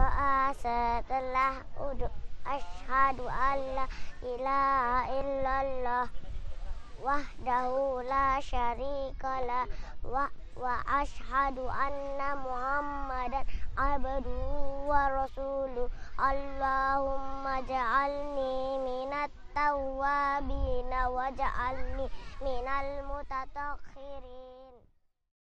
doa setelah uduk Ashadu Allah ilaha illallah Wahdahu la syarikala wa, wa ashadu anna muhammadan abadu wa rasulu Allahumma ja'alni minat tawabina wa ja'alni minal mutatakhirin